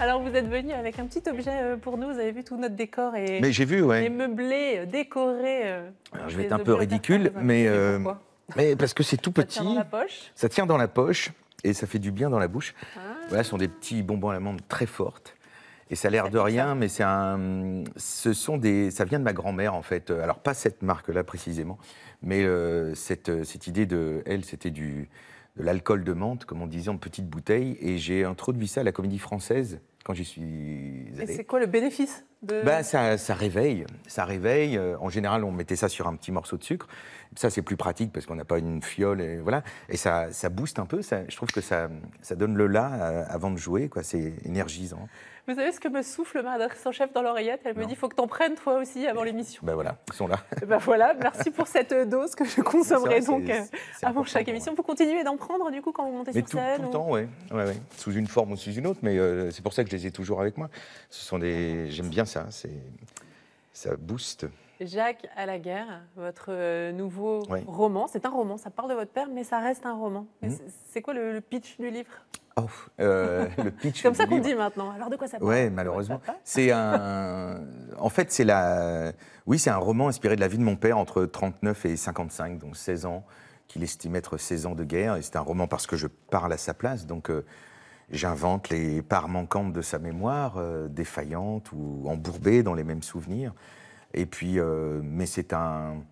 Alors vous êtes venu avec un petit objet euh, pour nous, vous avez vu tout notre décor et mais j'ai vu, meublé, euh, décoré. Euh, Alors je vais être un peu ridicule, mais, mais parce que c'est tout petit. Ça tient dans la poche. Ça tient dans la poche et ça fait du bien dans la bouche. Ah. Voilà, ce sont des petits bonbons à l'amande très fortes. Et ça a l'air de rien, mais c'est un, ce sont des, ça vient de ma grand-mère en fait. Alors pas cette marque-là précisément, mais cette, cette idée de, elle, c'était du, de l'alcool de menthe, comme on disait, en petites bouteilles. Et j'ai introduit ça à la comédie française quand j'y suis allé. Et c'est quoi le bénéfice ben, ça, réveille, ça réveille. Euh, en général, on mettait ça sur un petit morceau de sucre. Ça, c'est plus pratique parce qu'on n'a pas une fiole, et voilà. Et ça, ça booste un peu. Ça, je trouve que ça, ça donne le là euh, avant de jouer, quoi. C'est énergisant. Vous savez ce que me souffle ma en chef dans l'oreillette Elle me dit dit, faut que t'en prennes toi aussi avant l'émission. Ben voilà, ils sont là. Ben voilà, merci pour cette dose que je consommerai donc euh, avant chaque émission. Vous continuez d'en prendre du coup quand vous montez sur scène Tout le temps, oui. Sous une forme ou sous une autre, mais c'est pour ça que je les ai toujours avec moi. Ce sont des, j'aime bien ça, ça booste. Jacques à la guerre, votre euh, nouveau roman, c'est un roman, ça parle de votre père, mais ça reste un roman. Hmm. C'est quoi le, pitch du livre oh, euh, le pitch. comme ça qu'on dit maintenant. Alors de quoi ça parle Ouais, malheureusement. C'est un. En fait, c'est la. Oui, c'est un roman inspiré de la vie de mon père entre 39 et 55, donc 16 ans, qu'il estime être 16 ans de guerre. Et c'est un roman parce que je parle à sa place, donc. Euh, j'invente les parts manquantes de sa mémoire, euh, défaillantes ou embourbées dans les mêmes souvenirs. Et puis, euh, mais c'est un,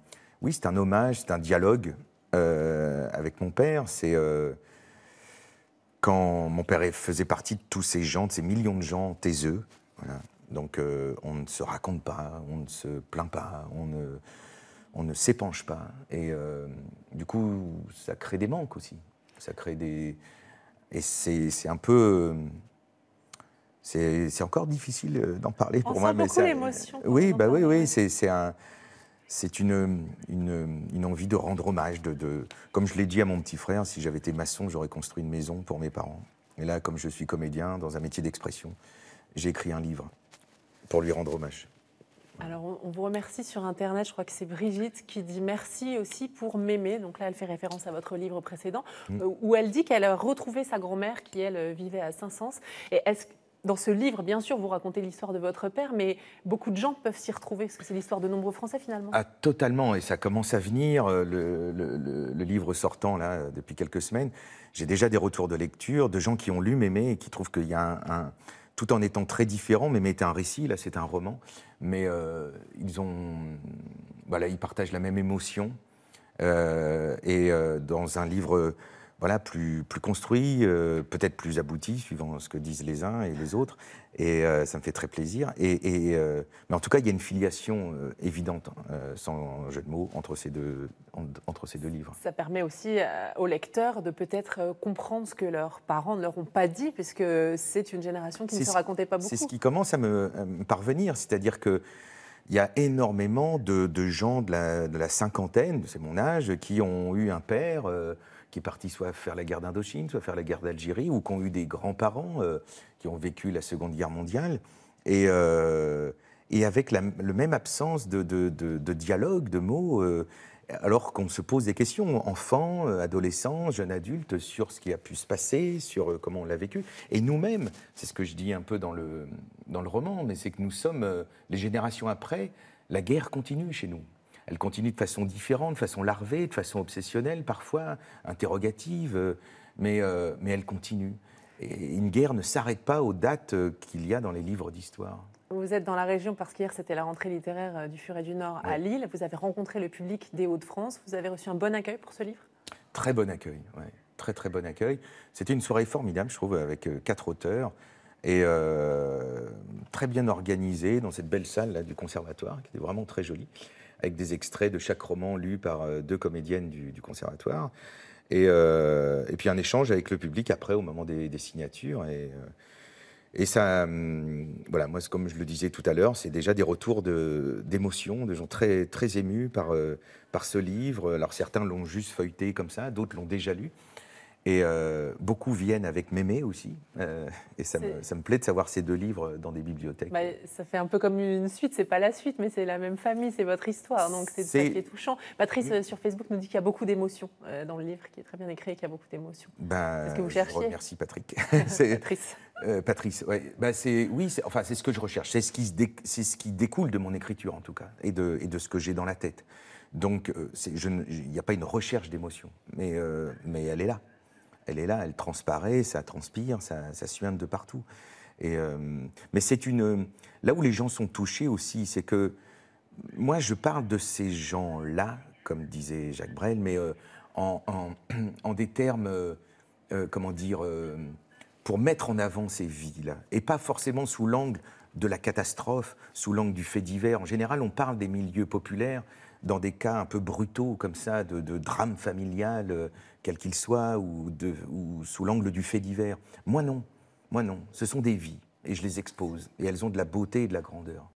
oui, c'est un hommage, c'est un dialogue euh, avec mon père. C'est quand mon père faisait partie de tous ces gens, de ces millions de gens taiseux. Voilà. Donc, on ne se raconte pas, on ne se plaint pas, on ne, on ne s'épanche pas. Et du coup, ça crée des manques aussi. Ça crée des, et c'est un peu. C'est encore difficile euh, d'en parler pour moi. mais Oui, bah oui, oui, c'est un, une, une, une, envie de rendre hommage. De, comme je l'ai dit à mon petit frère, si j'avais été maçon, j'aurais construit une maison pour mes parents. Et là, comme je suis comédien dans un métier d'expression, j'ai écrit un livre pour lui rendre hommage. Alors, on vous remercie sur Internet. Je crois que c'est Brigitte qui dit merci aussi pour Mémé. Donc là, elle fait référence à votre livre précédent, mm. euh, où elle dit qu'elle a retrouvé sa grand-mère qui, elle, euh, vivait à saint sens Et est-ce que dans ce livre, bien sûr, vous racontez l'histoire de votre père, mais beaucoup de gens peuvent s'y retrouver, parce que c'est l'histoire de nombreux Français finalement. Ah, totalement, et ça commence à venir, euh, le, livre sortant là depuis quelques semaines. J'ai déjà des retours de lecture de gens qui ont lu Mémé et qui trouvent qu'il y a un tout en étant très différents, mais c'est un récit. Là, c'est un roman. Mais euh, ils ont. Voilà, ils partagent la même émotion. Euh, et euh, dans un livre voilà, plus, construit, euh, peut-être plus abouti, suivant ce que disent les uns et les autres. Et euh, ça me fait très plaisir. Et, euh, mais en tout cas, il y a une filiation évidente, hein, sans jeu de mots, entre ces, deux, livres. Ça permet aussi aux lecteurs de peut-être comprendre ce que leurs parents ne leur ont pas dit, puisque c'est une génération qui ne se racontait pas beaucoup. C'est ce qui commence à me, parvenir, c'est-à-dire que il y a énormément de, gens de la, cinquantaine, c'est mon âge, qui ont eu un père, qui est parti soit faire la guerre d'Indochine, soit faire la guerre d'Algérie, ou qui ont eu des grands-parents euh, qui ont vécu la Seconde Guerre mondiale, et, euh, et avec la le même absence de, dialogue, de mots, euh, alors qu'on se pose des questions, enfants, adolescents, jeunes adultes, sur ce qui a pu se passer, sur comment on l'a vécu. Et nous-mêmes, c'est ce que je dis un peu dans le, dans le roman, mais c'est que nous sommes, les générations après, la guerre continue chez nous elle continue de façon différente, de façon larvée, de façon obsessionnelle parfois, interrogative, euh, mais, euh, mais elle continue. Et une guerre ne s'arrête pas aux dates euh, qu'il y a dans les livres d'histoire. Vous êtes dans la région parce qu'hier c'était la rentrée littéraire du Furet du Nord à Lille. Vous avez rencontré le public des Hauts-de-France. Vous avez reçu un bon accueil pour ce livre Très bon accueil, oui. très très bon accueil. C'était une soirée formidable, je trouve, avec quatre auteurs et très bien organisée dans cette belle salle du conservatoire qui était vraiment très jolie avec des extraits de chaque roman lu par euh, deux comédiennes du, conservatoire. Euh, et, puis un échange avec le public après, au moment des, signatures. Et, euh, et ça, hum, voilà, moi, comme je le disais tout à l'heure, c'est déjà des retours d'émotions, de, gens très, très émus par, par ce livre. Alors certains l'ont juste feuilleté comme ça, d'autres l'ont déjà lu. Et euh, beaucoup viennent avec Mémé aussi. Euh, et ça me, ça me, plaît de savoir ces deux livres dans des bibliothèques. Bah, ça fait un peu comme une suite. C'est pas la suite, mais c'est la même famille, c'est votre histoire. Donc c'est ce qui est touchant. Patrice sur Facebook nous dit qu'il y a beaucoup d'émotions euh, dans le livre, qui est très bien écrit, qu'il y a beaucoup d'émotions. Bah, vous cherchez. Merci Patrick. Patrice. Patrice, bah, c'est oui, enfin c'est ce que je recherche. C'est ce qui c'est ce qui découle de mon écriture en tout cas, et de et de ce que j'ai dans la tête. Donc il n'y a pas une recherche d'émotions mais mais elle est là elle est là, elle transparaît, ça transpire, ça, ça suinte de partout. Et, euh, mais c'est une. Euh, là où les gens sont touchés aussi, c'est que moi, je parle de ces gens-là, comme disait Jacques Brel, mais euh, en, des termes, comment dire, pour mettre en avant ces villes. et pas forcément sous l'angle de la catastrophe, sous l'angle du fait divers. En général, on parle des milieux populaires, dans des cas un peu brutaux comme ça, de, drame familial, euh, quel qu'il soit, ou sous l'angle du fait divers. Moi non, moi non, ce sont des vies, et je les expose, et elles ont de la beauté et de la grandeur.